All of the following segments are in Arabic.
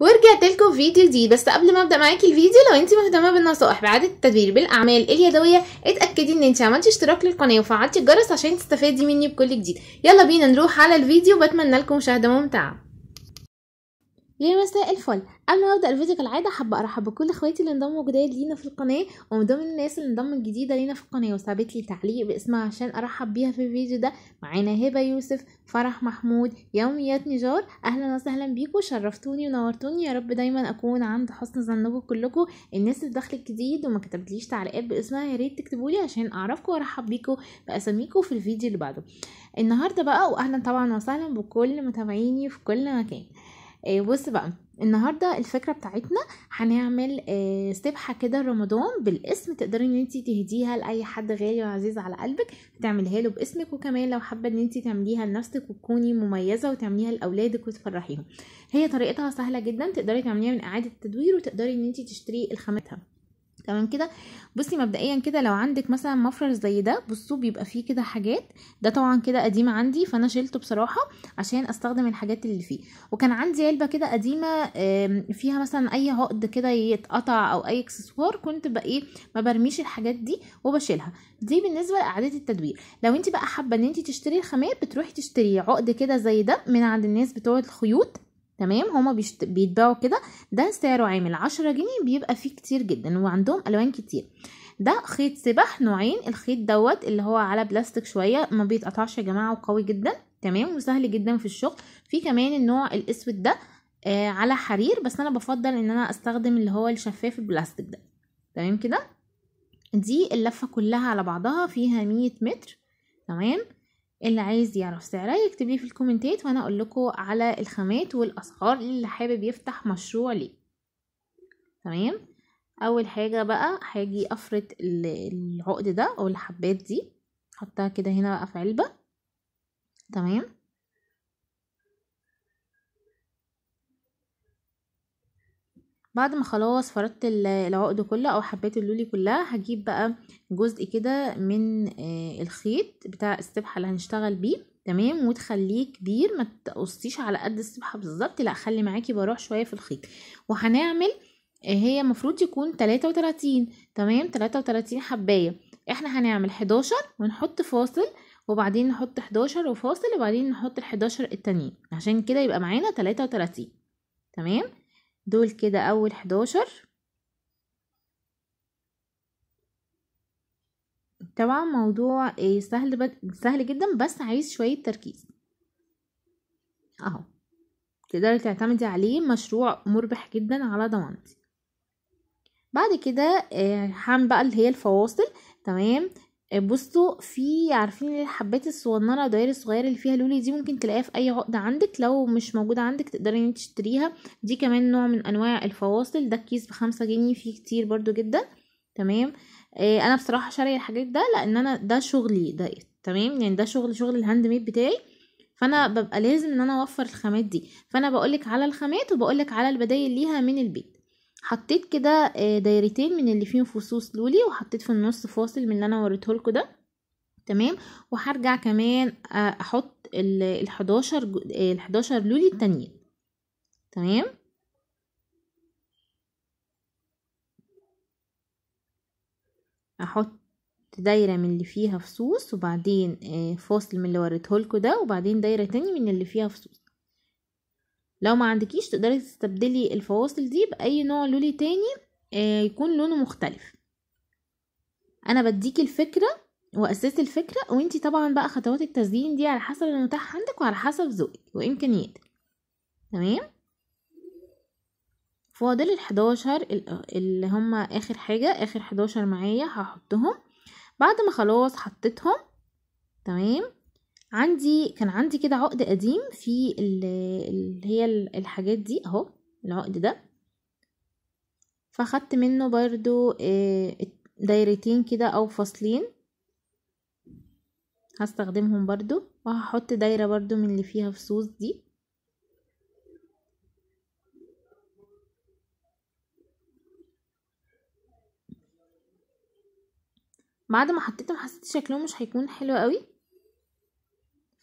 ورجعت لكم فيديو جديد بس قبل ما ابدا معاكي الفيديو لو انت مهتمه بالنصائح بعد التدبير بالاعمال اليدويه اتاكدي ان انت عملتي اشتراك للقناه وفعلتي الجرس عشان تستفادي مني بكل جديد يلا بينا نروح على الفيديو بتمنى لكم مشاهده ممتعه يا مساء الفل قبل ما ابدا الفيديو كالعاده حابه ارحب بكل اخواتي اللي انضموا جداد لينا في القناه ومن ضمن الناس اللي انضمت جديده لينا في القناه وسابت لي تعليق باسمها عشان ارحب بيها في الفيديو ده معانا هبه يوسف فرح محمود يوميات نجار اهلا وسهلا بيكم شرفتوني ونورتوني يا رب دايما اكون عند حسن ظنكم كلكم الناس اللي دخلت جديد وما كتبتليش تعليقات باسمها يا ريت تكتبوا لي عشان اعرفكم وارحب بيكم باساميكم في الفيديو اللي بعده النهارده بقى واهلا طبعا وسهلا بكل متابعيني في كل مكان آه، بص بقى النهارده الفكره بتاعتنا هنعمل آه، سبحه كده رمضان بالاسم تقدري ان انت تهديها لاي حد غالي وعزيز على قلبك تعمليها له باسمك وكمان لو حابه ان انت تعمليها لنفسك وتكوني مميزه وتعمليها لاولادك وتفرحيهم هي طريقتها سهله جدا تقدري تعمليها من اعاده التدوير وتقدري ان انت تشتري الخامتها تمام كده بصي مبدئيا كده لو عندك مثلا مفرش زي ده بصوا بيبقى فيه كده حاجات ده طبعا كده قديم عندي فانا شيلته بصراحه عشان استخدم الحاجات اللي فيه وكان عندي علبه كده قديمه فيها مثلا اي عقد كده يتقطع او اي اكسسوار كنت بقى ايه ما برميش الحاجات دي وبشيلها دي بالنسبه لاعاده التدوير لو انت بقى حابه ان انت تشتري الخامات بتروحي تشتري عقد كده زي ده من عند الناس بتوع الخيوط تمام هما بيشت... بيتباعوا كده ده سعره عامل عشرة جنيه بيبقى فيه كتير جدا وعندهم الوان كتير ده خيط سبح نوعين الخيط دوت اللي هو على بلاستيك شويه ما بيتقطعش يا جماعه وقوي جدا تمام وسهل جدا في الشغل في كمان النوع الاسود ده آه على حرير بس انا بفضل ان انا استخدم اللي هو الشفاف البلاستيك ده تمام كده دي اللفه كلها على بعضها فيها مية متر تمام اللي عايز يعرف سعرها يكتب لي في الكومنتات وانا اقول لكم على الخامات والاسعار اللي حابب يفتح مشروع ليه تمام اول حاجه بقى هاجي افرط العقد ده او الحبات دي حطها كده هنا بقى في علبه تمام بعد ما خلاص فردت العقد كله او حبيت اللولي كلها هجيب بقى جزء كده من آه، الخيط بتاع السبحه اللي هنشتغل بيه تمام وتخليه كبير ما تقصيش على قد السبحه بالظبط لا خلي معاكي بروح شويه في الخيط وهنعمل آه، هي المفروض يكون 33 تمام 33 حبايه احنا هنعمل 11 ونحط فاصل وبعدين نحط 11 وفاصل وبعدين نحط ال 11 التانيين عشان كده يبقى معانا 33 تمام دول كده اول حداشر طبعا موضوع آه، سهل بد... سهل جدا بس عايز شوية تركيز اهو تقدري تعتمدي عليه مشروع مربح جدا على ضمانتي بعد كده آه، هعمل بقى اللي هي الفواصل تمام آه، بصوا في عارفين الحبات الصغننه الدوائر الصغيره اللي فيها لولي دي ممكن تلاقيها في اي عقده عندك لو مش موجوده عندك تقدري ان تشتريها دي كمان نوع من انواع الفواصل ده الكيس بخمسة جنيه فيه كتير برضو جدا تمام آه انا بصراحه شاريه الحاجات ده لان انا ده شغلي ده تمام يعني ده شغل شغل الهاند ميد بتاعي فانا ببقى لازم ان انا اوفر الخامات دي فانا بقولك على الخامات وبقولك على البدايل ليها من البيت حطيت كده آه، دايرتين من اللي فيهم فصوص لولي وحطيت في النص فاصل من اللي انا وريته ده تمام وهرجع كمان آه، احط ال 11 ال 11 لولي التانيين تمام احط دايرة من اللي فيها فصوص وبعدين آه، فاصل من اللي وريته ده وبعدين دايرة تاني من اللي فيها فصوص لو ما عندكيش تقدري تستبدلي الفواصل دي باي نوع لولي تاني آه، يكون لونه مختلف انا بديكي الفكره واساس الفكره وانتي طبعا بقى خطوات التزيين دي على حسب المتاح عندك وعلى حسب ذوقك وامكانياتك تمام فاضل الحداشر اللي هما اخر حاجه اخر حداشر معايا هحطهم بعد ما خلاص حطيتهم تمام عندي كان عندي كده عقد قديم في اللي هي الحاجات دي اهو العقد ده فاخدت منه برضو آه، دايرتين كده او فصلين هستخدمهم برضو وهحط دايرة برضو من اللي فيها فصوص دي بعد ما حطيتهم حسيت شكلهم مش هيكون حلو قوي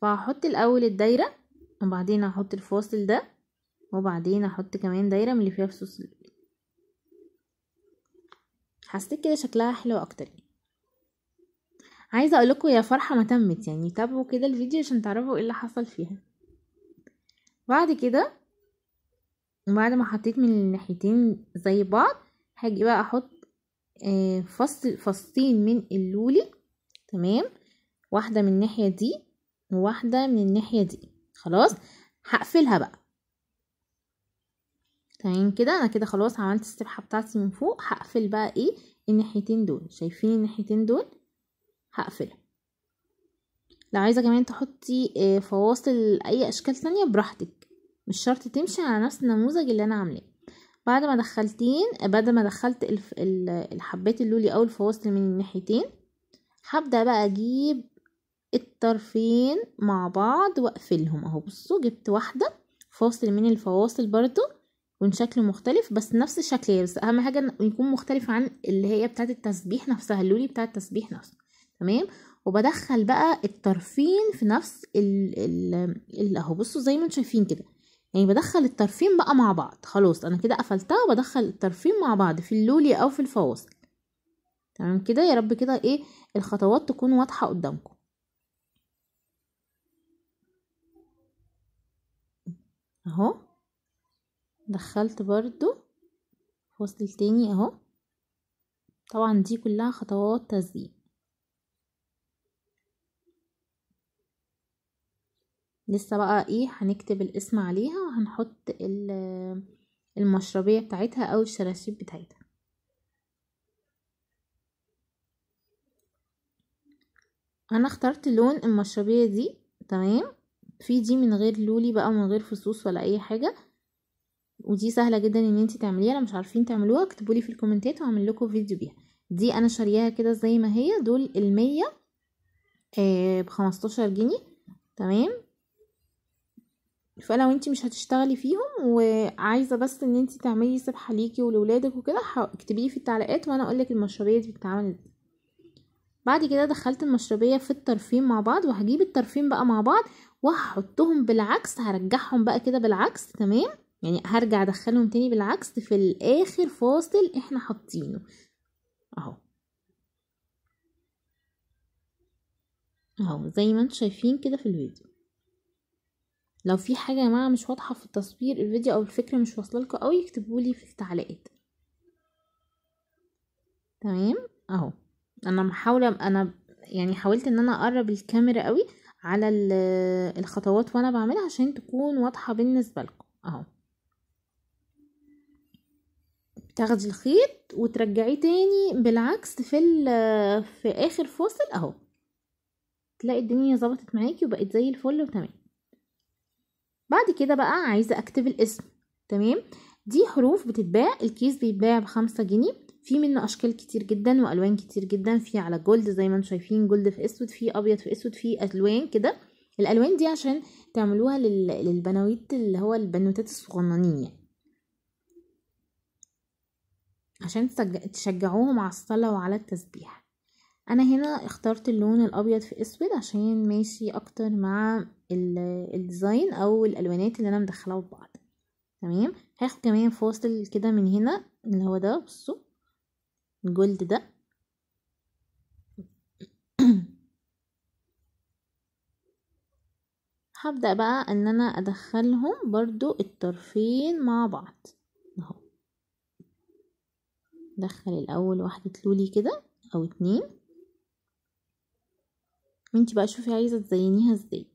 فهحط الاول الدايره وبعدين هحط الفاصل ده وبعدين هحط كمان دايره من اللي فيها فصوص حسيت كده شكلها حلو اكتر يعني. عايزه اقول لكم يا فرحه ما تمت يعني تابعوا كده الفيديو عشان تعرفوا ايه اللي حصل فيها بعد كده بعد ما حطيت من الناحيتين زي بعض هاجي بقى احط آه، فصل فصين من اللولي تمام واحده من الناحيه دي وواحدة من الناحية دي خلاص هقفلها بقى تمام كده انا كده خلاص عملت السبحة بتاعتي من فوق هقفل بقى ايه الناحيتين دول شايفين الناحيتين دول هقفلها لو عايزة كمان تحطي آه، فواصل اي اشكال تانية براحتك مش شرط تمشي على نفس النموذج اللي انا عاملاه بعد ما دخلتين آه، بعد ما دخلت الحبات اللولي او الفواصل من الناحيتين هبدأ بقى اجيب الطرفين مع بعض واقفلهم اهو بصوا جبت واحدة فاصل من الفواصل برضو يكون شكله مختلف بس نفس الشكل بس اهم حاجه يكون مختلف عن اللي هي بتاعه التسبيح نفسها اللولي بتاعه التسبيح نفسه تمام وبدخل بقى الطرفين في نفس ال اهو بصوا زي ما انتم شايفين كده يعني بدخل الطرفين بقى مع بعض خلاص انا كده قفلتها وبدخل الطرفين مع بعض في اللولي او في الفواصل تمام كده يا رب كده ايه الخطوات تكون واضحه قدامكم اهو دخلت برضو فصل تاني اهو طبعا دي كلها خطوات تزيين لسه بقى ايه هنكتب الاسم عليها وهنحط المشربية بتاعتها او الشراشيب بتاعتها انا اخترت لون المشربية دي تمام في دي من غير لولي بقى ومن غير فصوص ولا اي حاجه ودي سهله جدا ان انت تعمليها لو مش عارفين تعملوها اكتبوا لي في الكومنتات وعمل لكم فيديو بيها دي انا شارياها كده زي ما هي دول المية آه بخمستاشر جنيه تمام فلو انت مش هتشتغلي فيهم وعايزه بس ان انت تعملي سبحه ليكي ولولادك وكده اكتبيلي في التعليقات وانا اقولك المشروبية دي بتتعمل ازاي بعد كده دخلت المشربية في الطرفين مع بعض وهجيب الطرفين بقى مع بعض وهحطهم بالعكس هرجعهم بقى كده بالعكس تمام يعني هرجع ادخلهم تاني بالعكس في الاخر فاصل احنا حاطينه اهو اهو زي ما انتم شايفين كده في الفيديو لو في حاجه يا جماعه مش واضحه في التصوير الفيديو او الفكره مش واصله لكم قوي اكتبوا لي في التعليقات تمام اهو انا محاولة انا يعني حاولت ان انا اقرب الكاميرا قوي على الخطوات وانا بعملها عشان تكون واضحة بالنسبة لكم اهو تاخدي الخيط وترجعيه تاني بالعكس في في اخر فاصل اهو تلاقي الدنيا ظبطت معاكي وبقت زي الفل وتمام بعد كده بقى عايزه اكتب الاسم تمام دي حروف بتتباع الكيس بيتباع بخمسة جنيه في منه اشكال كتير جدا والوان كتير جدا في على جولد زي ما انتم شايفين جولد في اسود في ابيض في اسود في الوان كده الالوان دي عشان تعملوها للبنويت اللي هو البنوتات الصغننين يعني عشان تشجعوهم على الصلاة وعلى التسبيح انا هنا اخترت اللون الابيض في اسود عشان ماشي اكتر مع الديزاين او الالوانات اللي انا مدخلاها في بعض تمام هاخد كمان فاصل كده من هنا اللي هو ده بصوا الجولد ده هبدأ بقى ان انا ادخلهم برضو الطرفين مع بعض اهو دخل الاول واحدة لولي كده او اتنين انتي بقى شوفي عايزة تزينيها ازاي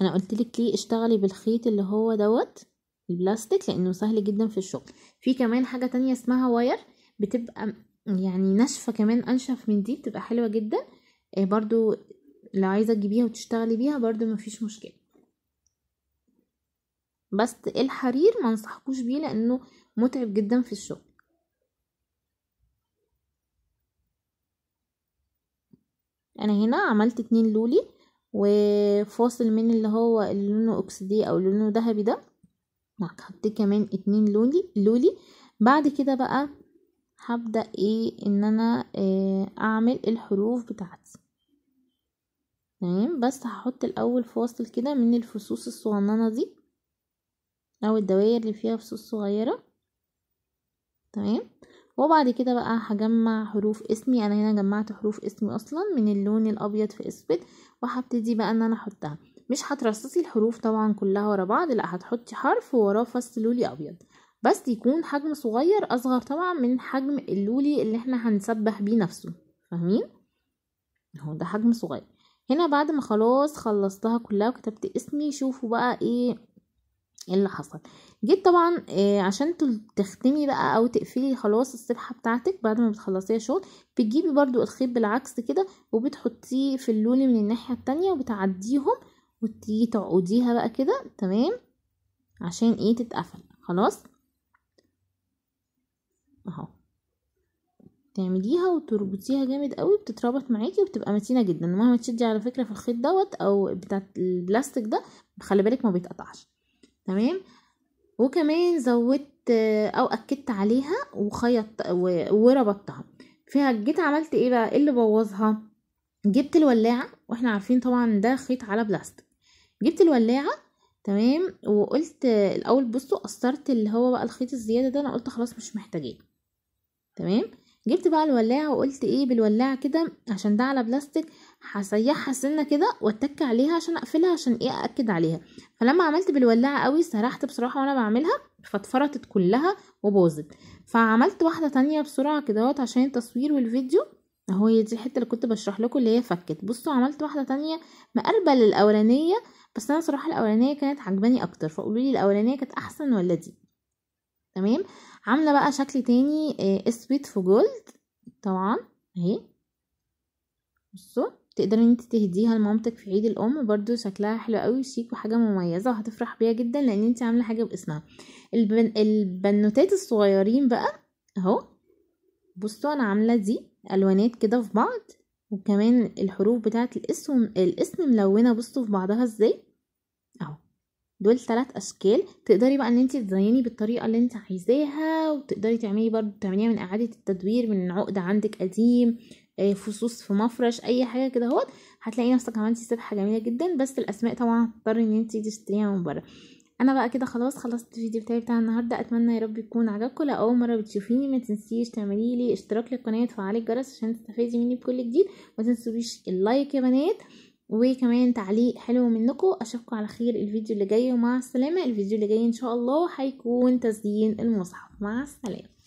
انا قلتلك ليه اشتغلي بالخيط اللي هو دوت البلاستيك لانه سهل جدا في الشغل في كمان حاجه تانية اسمها واير بتبقى يعني ناشفه كمان انشف من دي بتبقى حلوه جدا آه، برضو لو عايزه تجيبيها وتشتغلي بيها برضو مفيش مشكله بس الحرير ما انصحكوش بيه لانه متعب جدا في الشغل انا هنا عملت اتنين لولي وفاصل من اللي هو اللي لونه اكسدي او لونه ذهبي ده هحط كمان اتنين لولي لولي بعد كده بقى هبدأ ايه ان انا إيه اعمل الحروف بتاعتي تمام بس هحط الاول فاصل كده من الفصوص الصغننه دي او الدوائر اللي فيها فصوص صغيره تمام وبعد كده بقى هجمع حروف اسمي انا هنا جمعت حروف اسمي اصلا من اللون الابيض في اسود وهبتدي بقى ان انا احطها مش هترصصي الحروف طبعا كلها ورا بعض لا هتحطي حرف ووراه فص لولي ابيض بس يكون حجم صغير اصغر طبعا من حجم اللولي اللي احنا هنسبح بيه نفسه فاهمين اهو ده حجم صغير هنا بعد ما خلاص خلصتها كلها وكتبت اسمي شوفوا بقى ايه اللي حصل جيت طبعا إيه عشان تختمي بقى او تقفلي خلاص السبحه بتاعتك بعد ما بتخلصيها شغل بتجيبي برضو الخيط بالعكس كده وبتحطيه في اللولي من الناحيه التانية وبتعديهم وتيجي تعقديها بقى كده تمام عشان ايه تتقفل خلاص اهو تعمليها وتربطيها جامد قوي بتتربط معاكي وبتبقى متينه جدا مهما تشدي على فكره في الخيط دوت او بتاع البلاستيك ده خلي بالك ما بيتقطعش تمام وكمان زودت او اكدت عليها وخيط وربطتها فيها جيت عملت ايه بقى ايه اللي بوظها جبت الولاعه واحنا عارفين طبعا ده خيط على بلاستيك جبت الولاعه تمام وقلت الاول بصوا قصرت اللي هو بقى الخيط الزياده ده انا قلت خلاص مش محتاجاه تمام جبت بقى الولاعه وقلت ايه بالولاعه كده عشان ده على بلاستيك هسيحها سنه كده واتك عليها عشان اقفلها عشان ايه ااكد عليها فلما عملت بالولاعه قوي سرحت بصراحه وانا بعملها فاتفرطت كلها وباظت فعملت واحده تانية بسرعه كده عشان التصوير والفيديو اهو هي دي الحته اللي كنت بشرح لكم اللي هي فكت بصوا عملت واحده تانية مقربه للاولانيه بس انا صراحه الاولانيه كانت عجباني اكتر فقولوا لي الاولانيه كانت احسن ولا دي تمام عامله بقى شكل تاني آه، اسود في جولد طبعا اهي بصوا تقدري ان انت تهديها لمامتك في عيد الام برضو شكلها حلو قوي وشيك وحاجه مميزه وهتفرح بيها جدا لان انت عامله حاجه باسمها البن... البنوتات الصغيرين بقى اهو بصوا انا عامله دي الوانات كده في بعض وكمان الحروف بتاعه الاسم الاسم ملونه بصوا في بعضها ازاي اهو دول ثلاث اشكال تقدري بقى ان انت تزيني بالطريقه اللي انت عايزاها وتقدري تعملي برضو تعمليها من اعاده التدوير من عقد عندك قديم آه، فصوص في مفرش اي حاجه كده اهوت هتلاقي نفسك عملتي سبحه جميله جدا بس الاسماء طبعا هتضطري ان انت تشتريها من بره انا بقى كده خلاص خلصت الفيديو بتاعي بتاع النهارده اتمنى يا رب يكون عجبكم لو اول مره بتشوفيني ما تنسيش تعملي لي اشتراك للقناه وتفعلي الجرس عشان تستفادي مني بكل جديد ما تنسوش اللايك يا بنات وكمان تعليق حلو منكم اشوفكم على خير الفيديو اللي جاي ومع السلامه الفيديو اللي جاي ان شاء الله هيكون تزيين المصحف مع السلامه